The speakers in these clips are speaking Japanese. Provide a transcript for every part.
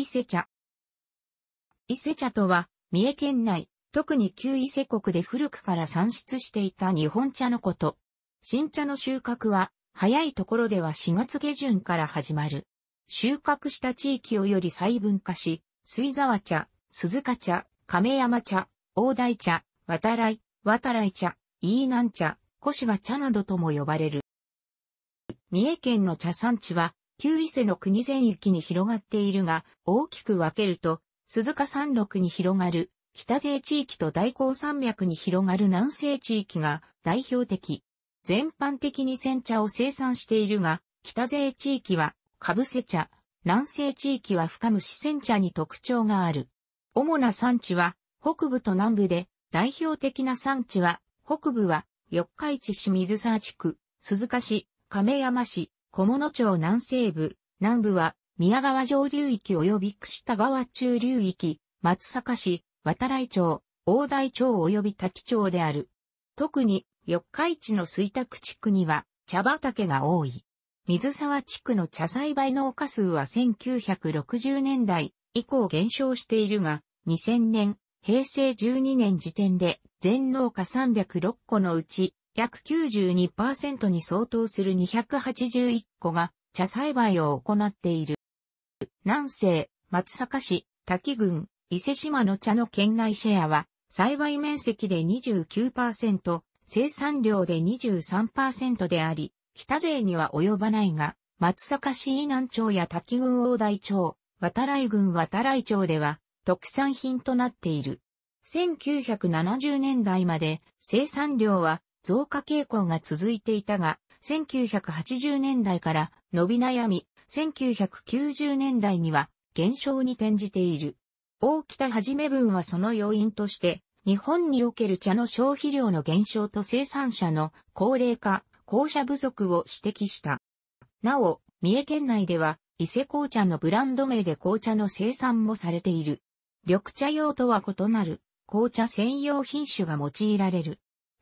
伊勢茶。伊勢茶とは、三重県内、特に旧伊勢国で古くから産出していた日本茶のこと。新茶の収穫は、早いところでは4月下旬から始まる。収穫した地域をより細分化し、水沢茶、鈴鹿茶、亀山茶、大台茶、渡来、渡来茶、飯南茶、小芝茶などとも呼ばれる。三重県の茶産地は、旧伊勢の国全域に広がっているが、大きく分けると、鈴鹿山麓に広がる、北勢地域と大高山脈に広がる南西地域が代表的。全般的に煎茶を生産しているが、北勢地域は、かぶせ茶、南西地域は深蒸し煎茶に特徴がある。主な産地は、北部と南部で、代表的な産地は、北部は、四日市清水沢地区、鈴鹿市、亀山市、小物町南西部、南部は宮川上流域及び串田川中流域、松阪市、渡来町、大台町及び滝町である。特に、四日市の水区地区には茶畑が多い。水沢地区の茶栽培農家数は1960年代以降減少しているが、2000年、平成12年時点で全農家306個のうち約92%に相当する281個が茶栽培を行っている。南西、松阪市、滝郡、伊勢島の茶の県内シェアは、栽培面積で29%、生産量で23%であり、北勢には及ばないが、松阪市伊南町や滝郡大台町、渡来郡渡来町では、特産品となっている。1970年代まで生産量は増加傾向が続いていたが、1980年代から伸び悩み、1990年代には減少に転じている。大北はじめ文はその要因として、日本における茶の消費量の減少と生産者の高齢化、校舎不足を指摘した。なお、三重県内では、伊勢紅茶のブランド名で紅茶の生産もされている。緑茶用とは異なる、紅茶専用品種が用いられる。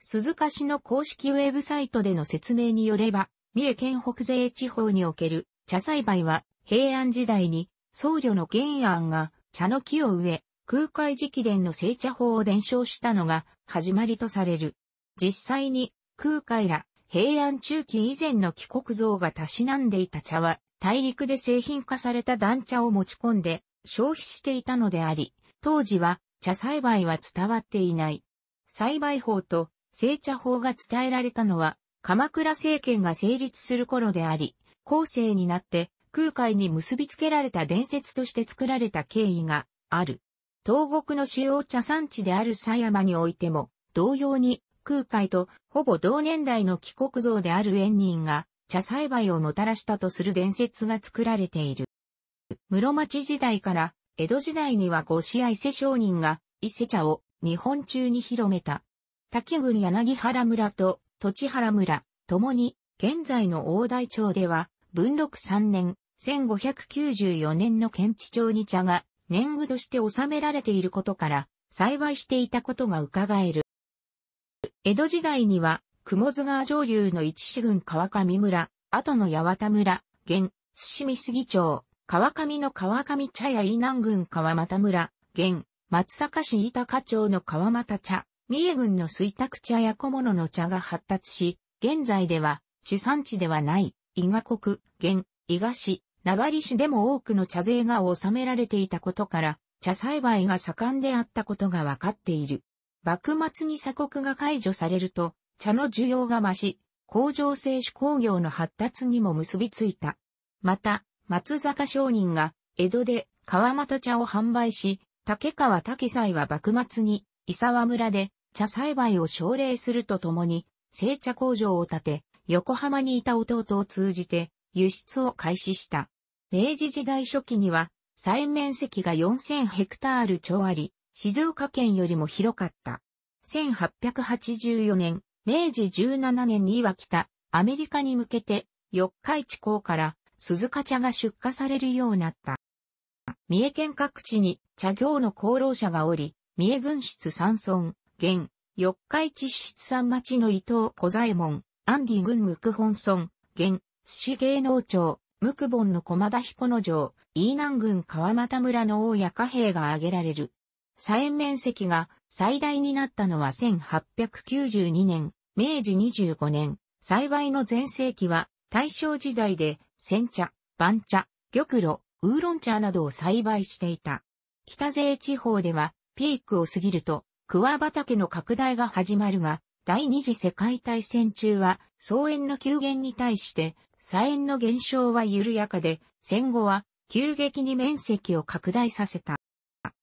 鈴鹿市の公式ウェブサイトでの説明によれば、三重県北西地方における茶栽培は平安時代に僧侶の玄安が茶の木を植え、空海直伝の製茶法を伝承したのが始まりとされる。実際に空海ら平安中期以前の帰国像がたしなんでいた茶は大陸で製品化された団茶を持ち込んで消費していたのであり、当時は茶栽培は伝わっていない。栽培法と聖茶法が伝えられたのは、鎌倉政権が成立する頃であり、後世になって空海に結びつけられた伝説として作られた経緯がある。東国の主要茶産地である狭山においても、同様に空海とほぼ同年代の帰国像である縁人が茶栽培をもたらしたとする伝説が作られている。室町時代から江戸時代には五子合伊勢商人が伊勢茶を日本中に広めた。滝郡柳原村と土地原村、ともに、現在の大台町では、文禄3年、1594年の県知町に茶が、年貢として収められていることから、栽培していたことが伺える。江戸時代には、雲津川上流の一市郡川上村、後の八幡村、現、津見杉町、川上の川上茶屋伊南郡川又村、現、松阪市板高町の川又茶、三重郡の水卓茶や小物の茶が発達し、現在では主産地ではない、伊賀国、現、伊賀市、名張市でも多くの茶税が収められていたことから、茶栽培が盛んであったことがわかっている。幕末に鎖国が解除されると、茶の需要が増し、工場製酒工業の発達にも結びついた。また、松坂商人が江戸で川又茶を販売し、竹川竹斎は幕末に伊沢村で茶栽培を奨励するとともに、製茶工場を建て、横浜にいた弟を通じて輸出を開始した。明治時代初期には、菜面積が4000ヘクタール超あり、静岡県よりも広かった。1884年、明治17年には北、アメリカに向けて、四日市港から鈴鹿茶が出荷されるようになった。三重県各地に茶業の功労者がおり、三重軍出山村、現、四日市市産町の伊藤小左衛門、アンディ軍無垢本村、現、ン、現、芸能町、無垢本の駒田彦の城、飯南郡川俣村の大谷貨幣が挙げられる。左縁面積が最大になったのは1892年、明治25年、栽培の前世紀は大正時代で煎茶、番茶、玉露、ウーロン茶などを栽培していた。北勢地方ではピークを過ぎると桑畑の拡大が始まるが、第二次世界大戦中は草園の急減に対して菜園の減少は緩やかで、戦後は急激に面積を拡大させた。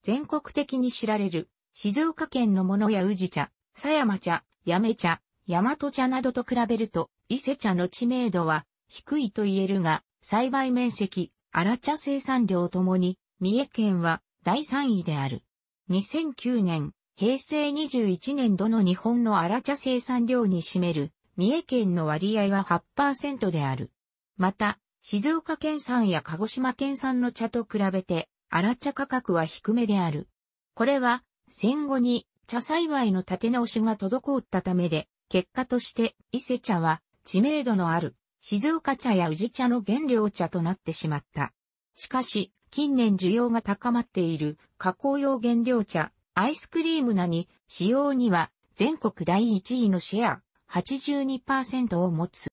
全国的に知られる静岡県のものや宇治茶、狭山茶、八女茶、大和茶などと比べると、伊勢茶の知名度は低いと言えるが、栽培面積、荒茶生産量ともに、三重県は第3位である。2009年、平成21年度の日本の荒茶生産量に占める三重県の割合は8%である。また、静岡県産や鹿児島県産の茶と比べて、荒茶価格は低めである。これは、戦後に茶栽培の立て直しが滞ったためで、結果として伊勢茶は知名度のある静岡茶や宇治茶の原料茶となってしまった。しかし、近年需要が高まっている加工用原料茶、アイスクリームなに、使用には全国第1位のシェア82%を持つ。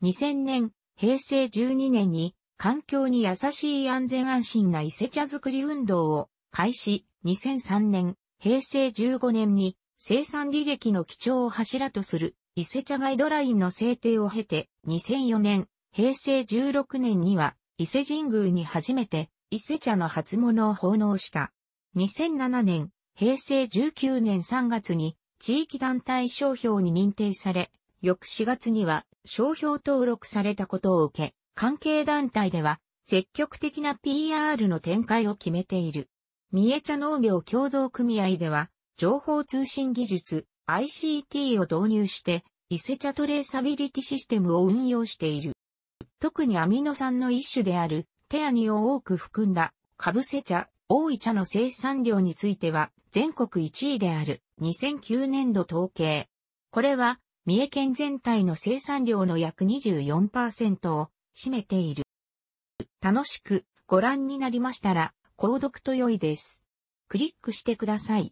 2000年、平成12年に環境に優しい安全安心な伊勢茶作り運動を開始、2003年、平成15年に生産履歴の基調を柱とする伊勢茶ガイドラインの制定を経て、2004年、平成16年には伊勢神宮に初めて伊勢茶の初物を奉納した。2007年、平成19年3月に地域団体商標に認定され、翌4月には商標登録されたことを受け、関係団体では積極的な PR の展開を決めている。三重茶農業協同組合では、情報通信技術 ICT を導入して、伊勢茶トレーサビリティシステムを運用している。特にアミノ酸の一種である、テアニを多く含んだ、カブセ茶、大井茶の生産量については全国1位である2009年度統計。これは三重県全体の生産量の約24%を占めている。楽しくご覧になりましたら、購読と良いです。クリックしてください。